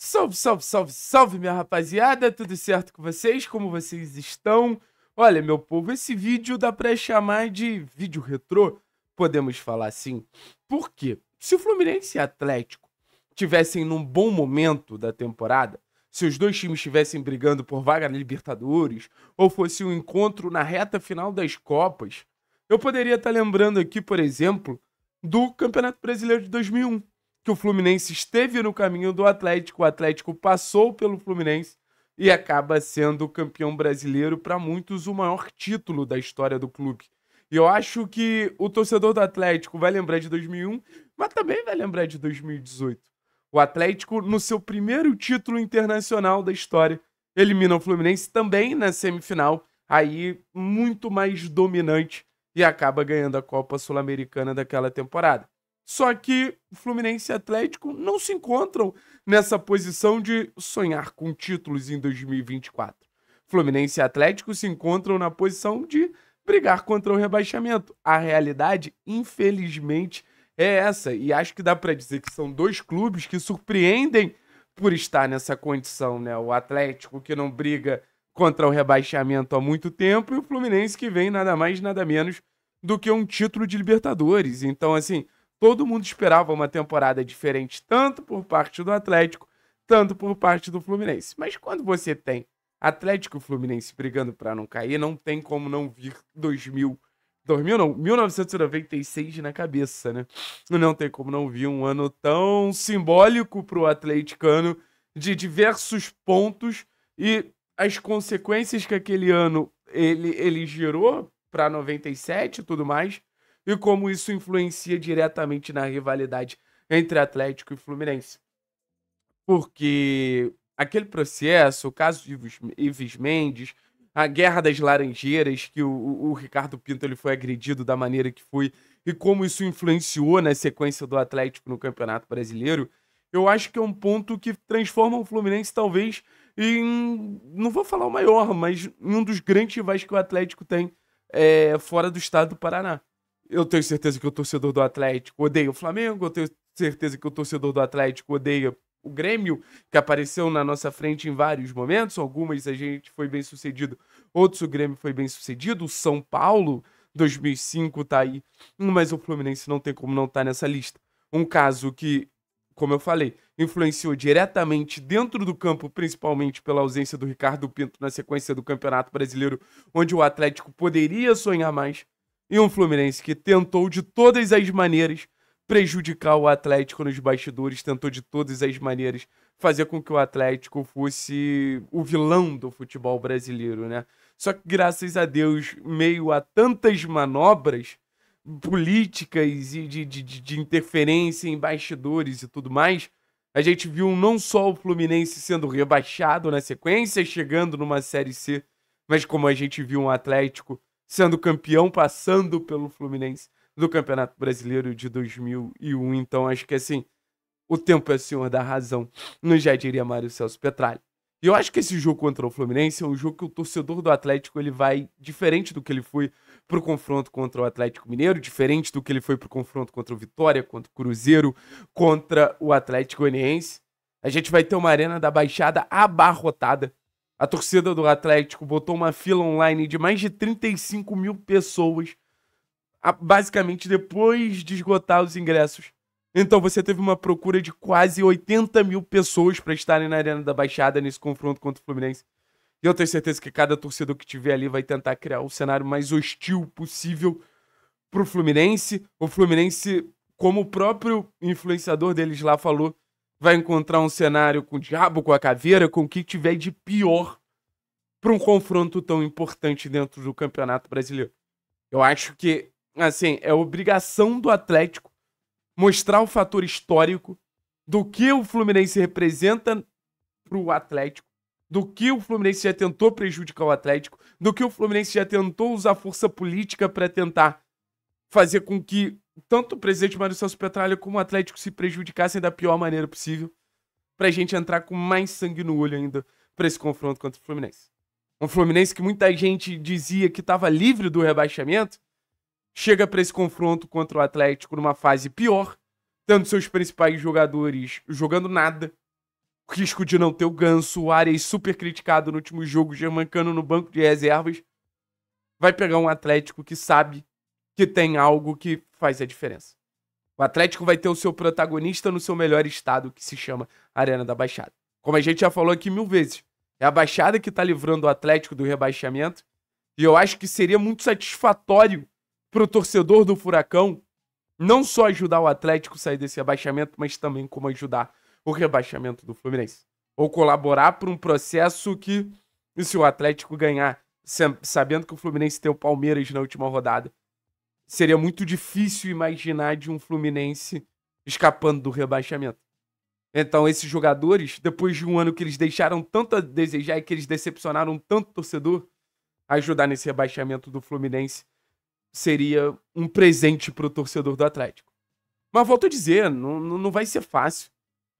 Salve, salve, salve, salve, minha rapaziada! Tudo certo com vocês? Como vocês estão? Olha, meu povo, esse vídeo dá pra chamar de vídeo retrô, podemos falar assim. Por quê? Se o Fluminense e Atlético tivessem num bom momento da temporada, se os dois times estivessem brigando por vaga na Libertadores, ou fosse um encontro na reta final das Copas, eu poderia estar tá lembrando aqui, por exemplo, do Campeonato Brasileiro de 2001 que o Fluminense esteve no caminho do Atlético, o Atlético passou pelo Fluminense e acaba sendo campeão brasileiro para muitos o maior título da história do clube. E eu acho que o torcedor do Atlético vai lembrar de 2001, mas também vai lembrar de 2018. O Atlético, no seu primeiro título internacional da história, elimina o Fluminense também na semifinal, aí muito mais dominante e acaba ganhando a Copa Sul-Americana daquela temporada. Só que Fluminense e Atlético não se encontram nessa posição de sonhar com títulos em 2024. Fluminense e Atlético se encontram na posição de brigar contra o rebaixamento. A realidade, infelizmente, é essa. E acho que dá para dizer que são dois clubes que surpreendem por estar nessa condição, né? O Atlético que não briga contra o rebaixamento há muito tempo e o Fluminense que vem nada mais nada menos do que um título de Libertadores. Então, assim, Todo mundo esperava uma temporada diferente, tanto por parte do Atlético, tanto por parte do Fluminense. Mas quando você tem Atlético e Fluminense brigando para não cair, não tem como não vir 2000. 2000 não, 1996 na cabeça, né? Não tem como não vir um ano tão simbólico para o atleticano de diversos pontos e as consequências que aquele ano ele, ele gerou para 97 e tudo mais e como isso influencia diretamente na rivalidade entre Atlético e Fluminense. Porque aquele processo, o caso de Ives Mendes, a guerra das laranjeiras, que o, o, Ricardo Pinto ele foi agredido da maneira que foi, e como isso influenciou na sequência do Atlético no Campeonato Brasileiro, eu acho que é um ponto que transforma o Fluminense, talvez, em. Não vou falar o maior, mas em um dos grandes rivais que o Atlético tem é, fora do estado do Paraná. Eu tenho certeza que o torcedor do Atlético odeia o Flamengo, eu tenho certeza que o torcedor do Atlético odeia o Grêmio, que apareceu na nossa frente em vários momentos. Algumas a gente foi bem sucedido, outros o Grêmio foi bem sucedido. O São Paulo, 2005, tá aí. Mas o Fluminense não tem como não estar tá nessa lista. Um caso que, como eu falei, influenciou diretamente dentro do campo, principalmente pela ausência do Ricardo Pinto na sequência do Campeonato Brasileiro, onde o Atlético poderia sonhar mais e um Fluminense que tentou de todas as maneiras prejudicar o Atlético nos bastidores, tentou de todas as maneiras fazer com que o Atlético fosse o vilão do futebol brasileiro, né? Só que graças a Deus, meio a tantas manobras políticas e de, de, de interferência em bastidores e tudo mais, a gente viu não só o Fluminense sendo rebaixado na sequência, chegando numa Série C, mas como a gente viu um Atlético sendo campeão, passando pelo Fluminense do Campeonato Brasileiro de 2001. Então acho que assim, o tempo é senhor da razão, não já diria Mário Celso Petralha. E eu acho que esse jogo contra o Fluminense é um jogo que o torcedor do Atlético ele vai diferente do que ele foi pro confronto contra o Atlético Mineiro, diferente do que ele foi pro confronto contra o Vitória, contra o Cruzeiro, contra o Atlético Goianiense. A gente vai ter uma arena da Baixada abarrotada a torcida do Atlético botou uma fila online de mais de 35 mil pessoas, basicamente depois de esgotar os ingressos. Então você teve uma procura de quase 80 mil pessoas para estarem na Arena da Baixada nesse confronto contra o Fluminense. E eu tenho certeza que cada torcedor que tiver ali vai tentar criar o cenário mais hostil possível para o Fluminense. O Fluminense, como o próprio influenciador deles lá falou, vai encontrar um cenário com o diabo, com a caveira, com o que tiver de pior para um confronto tão importante dentro do Campeonato Brasileiro. Eu acho que, assim, é obrigação do Atlético mostrar o fator histórico do que o Fluminense representa para o Atlético, do que o Fluminense já tentou prejudicar o Atlético, do que o Fluminense já tentou usar força política para tentar fazer com que tanto o presidente Mário Celso Petralha como o Atlético se prejudicassem da pior maneira possível pra gente entrar com mais sangue no olho ainda pra esse confronto contra o Fluminense. Um Fluminense que muita gente dizia que estava livre do rebaixamento, chega para esse confronto contra o Atlético numa fase pior, tendo seus principais jogadores jogando nada, risco de não ter o ganso, o Arias super criticado no último jogo, Germancano no banco de reservas. Vai pegar um Atlético que sabe que tem algo que faz a diferença. O Atlético vai ter o seu protagonista no seu melhor estado, que se chama Arena da Baixada. Como a gente já falou aqui mil vezes, é a Baixada que está livrando o Atlético do rebaixamento. E eu acho que seria muito satisfatório para o torcedor do Furacão não só ajudar o Atlético a sair desse rebaixamento, mas também como ajudar o rebaixamento do Fluminense. Ou colaborar para um processo que, se o Atlético ganhar, sabendo que o Fluminense tem o Palmeiras na última rodada, seria muito difícil imaginar de um Fluminense escapando do rebaixamento. Então, esses jogadores, depois de um ano que eles deixaram tanto a desejar e que eles decepcionaram tanto o torcedor, ajudar nesse rebaixamento do Fluminense seria um presente para o torcedor do Atlético. Mas volto a dizer, não, não vai ser fácil.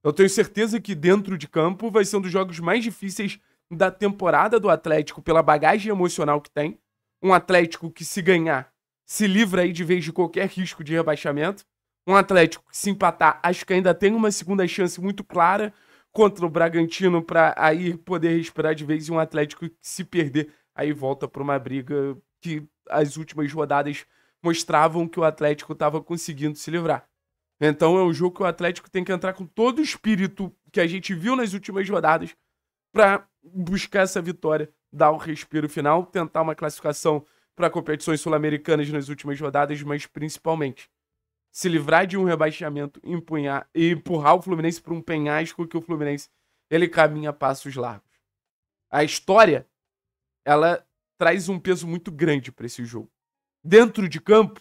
Eu tenho certeza que dentro de campo vai ser um dos jogos mais difíceis da temporada do Atlético pela bagagem emocional que tem. Um Atlético que, se ganhar, se livra aí de vez de qualquer risco de rebaixamento. Um Atlético que se empatar, acho que ainda tem uma segunda chance muito clara contra o Bragantino para aí poder respirar de vez e um Atlético que se perder aí volta para uma briga que as últimas rodadas mostravam que o Atlético estava conseguindo se livrar. Então é um jogo que o Atlético tem que entrar com todo o espírito que a gente viu nas últimas rodadas para buscar essa vitória, dar o um respiro final, tentar uma classificação para competições sul-americanas nas últimas rodadas, mas principalmente se livrar de um rebaixamento empunhar, e empurrar o Fluminense para um penhasco que o Fluminense ele caminha passos largos. A história ela traz um peso muito grande para esse jogo. Dentro de campo,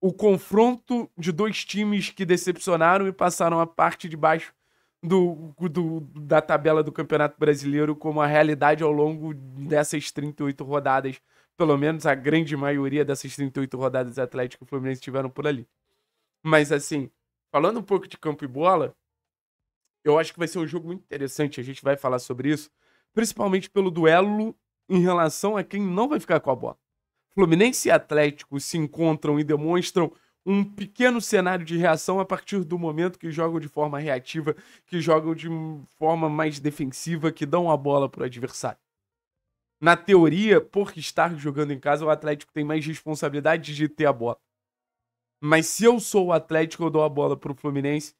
o confronto de dois times que decepcionaram e passaram a parte de baixo do, do, da tabela do Campeonato Brasileiro como a realidade ao longo dessas 38 rodadas pelo menos a grande maioria dessas 38 rodadas Atlético e Fluminense tiveram por ali. Mas assim, falando um pouco de campo e bola, eu acho que vai ser um jogo muito interessante, a gente vai falar sobre isso, principalmente pelo duelo em relação a quem não vai ficar com a bola. Fluminense e Atlético se encontram e demonstram um pequeno cenário de reação a partir do momento que jogam de forma reativa, que jogam de forma mais defensiva, que dão a bola para o adversário na teoria, por estar jogando em casa, o Atlético tem mais responsabilidade de ter a bola. Mas se eu sou o Atlético, eu dou a bola pro Fluminense.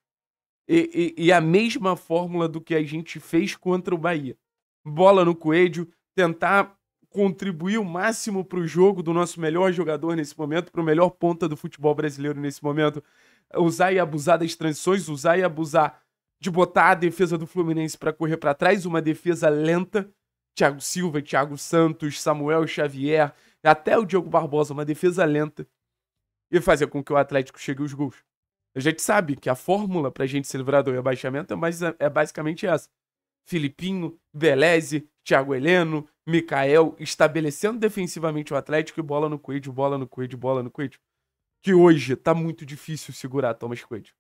E, e, e a mesma fórmula do que a gente fez contra o Bahia. Bola no coelho, tentar contribuir o máximo para o jogo do nosso melhor jogador nesse momento, para o melhor ponta do futebol brasileiro nesse momento. Usar e abusar das transições, usar e abusar de botar a defesa do Fluminense para correr para trás, uma defesa lenta Thiago Silva, Thiago Santos, Samuel Xavier, até o Diogo Barbosa, uma defesa lenta, e fazer com que o Atlético chegue aos gols. A gente sabe que a fórmula para a gente se livrar do rebaixamento é, mais, é basicamente essa. Filipinho, Beleze, Thiago Heleno, Mikael, estabelecendo defensivamente o Atlético e bola no Coelho, bola no Coelho, bola no Coelho. Que hoje tá muito difícil segurar Thomas Coelho.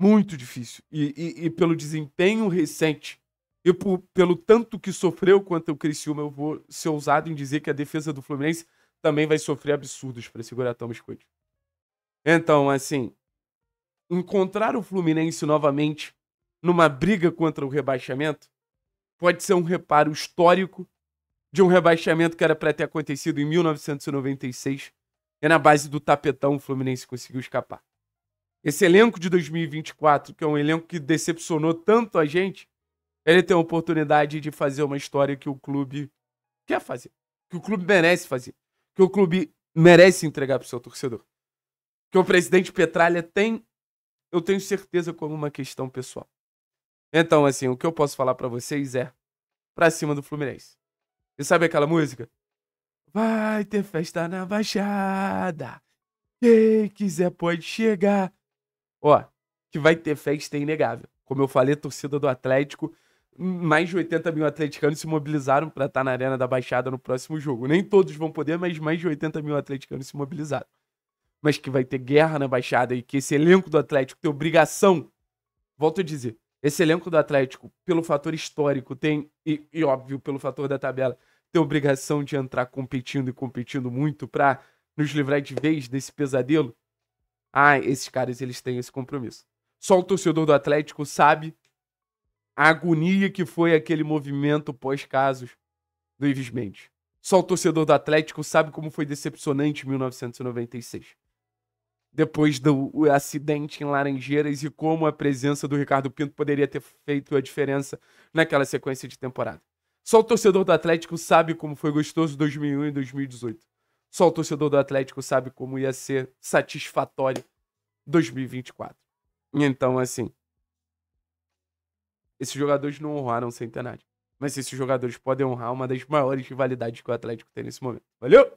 Muito difícil. E, e, e pelo desempenho recente e por, pelo tanto que sofreu quanto o Criciúma, eu vou ser ousado em dizer que a defesa do Fluminense também vai sofrer absurdos para segurar tão biscoito. Então, assim, encontrar o Fluminense novamente numa briga contra o rebaixamento pode ser um reparo histórico de um rebaixamento que era para ter acontecido em 1996 e na base do tapetão o Fluminense conseguiu escapar. Esse elenco de 2024, que é um elenco que decepcionou tanto a gente, ele tem a oportunidade de fazer uma história que o clube quer fazer. Que o clube merece fazer. Que o clube merece entregar o seu torcedor. Que o presidente Petralha tem, eu tenho certeza, como uma questão pessoal. Então, assim, o que eu posso falar para vocês é para cima do Fluminense. E sabe aquela música? Vai ter festa na Baixada. Quem quiser pode chegar. Ó, que vai ter festa é inegável. Como eu falei, torcida do Atlético mais de 80 mil atleticanos se mobilizaram para estar tá na Arena da Baixada no próximo jogo. Nem todos vão poder, mas mais de 80 mil atleticanos se mobilizaram. Mas que vai ter guerra na Baixada e que esse elenco do Atlético tem obrigação. Volto a dizer, esse elenco do Atlético, pelo fator histórico, tem, e, e óbvio, pelo fator da tabela, tem obrigação de entrar competindo e competindo muito para nos livrar de vez desse pesadelo. Ah, esses caras, eles têm esse compromisso. Só o torcedor do Atlético sabe a agonia que foi aquele movimento pós-casos do Ives Mendes. Só o torcedor do Atlético sabe como foi decepcionante 1996. Depois do acidente em Laranjeiras e como a presença do Ricardo Pinto poderia ter feito a diferença naquela sequência de temporada. Só o torcedor do Atlético sabe como foi gostoso 2001 e 2018. Só o torcedor do Atlético sabe como ia ser satisfatório 2024. Então, assim, esses jogadores não honraram o centenário. Mas esses jogadores podem honrar uma das maiores rivalidades que o Atlético tem nesse momento. Valeu?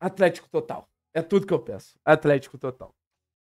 Atlético total. É tudo que eu peço. Atlético total.